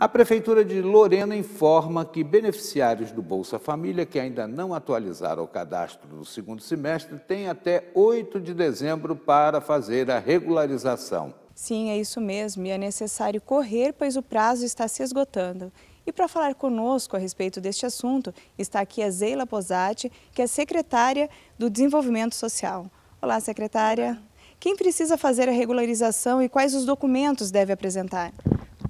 A Prefeitura de Lorena informa que beneficiários do Bolsa Família que ainda não atualizaram o cadastro do segundo semestre têm até 8 de dezembro para fazer a regularização. Sim, é isso mesmo, e é necessário correr, pois o prazo está se esgotando. E para falar conosco a respeito deste assunto, está aqui a Zeila Posati, que é secretária do Desenvolvimento Social. Olá, secretária. Quem precisa fazer a regularização e quais os documentos deve apresentar?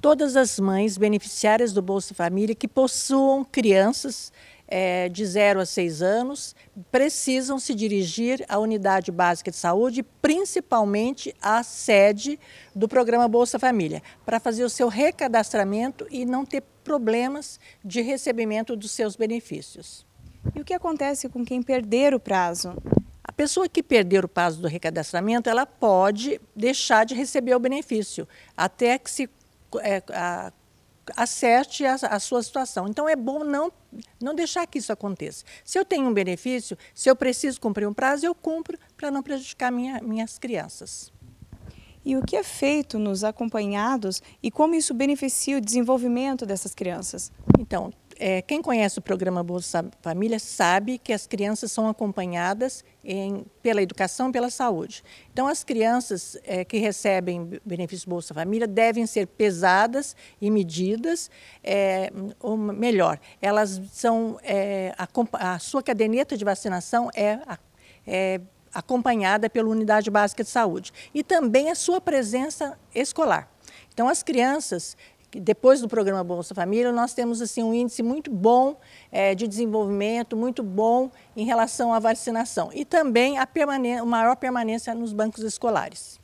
todas as mães beneficiárias do Bolsa Família que possuam crianças é, de 0 a 6 anos precisam se dirigir à unidade básica de saúde, principalmente à sede do programa Bolsa Família, para fazer o seu recadastramento e não ter problemas de recebimento dos seus benefícios. E o que acontece com quem perder o prazo? A pessoa que perder o prazo do recadastramento, ela pode deixar de receber o benefício, até que se é, a, acerte a, a, sua situação. Então, é bom não, não deixar que isso aconteça. Se eu tenho um benefício, se eu preciso cumprir um prazo, eu cumpro para não prejudicar minha, minhas crianças. E o que é feito nos acompanhados e como isso beneficia o desenvolvimento dessas crianças? Então, é, quem conhece o programa Bolsa Família sabe que as crianças são acompanhadas em, pela educação e pela saúde. Então, as crianças é, que recebem benefício Bolsa Família devem ser pesadas e medidas, é, ou melhor, elas são é, a, a, sua caderneta de vacinação é, é acompanhada pela unidade básica de saúde e também a sua presença escolar. Então, as crianças depois do programa Bolsa Família, nós temos assim um índice muito bom é, de desenvolvimento, muito bom em relação à vacinação e também a, a maior permanência nos bancos escolares.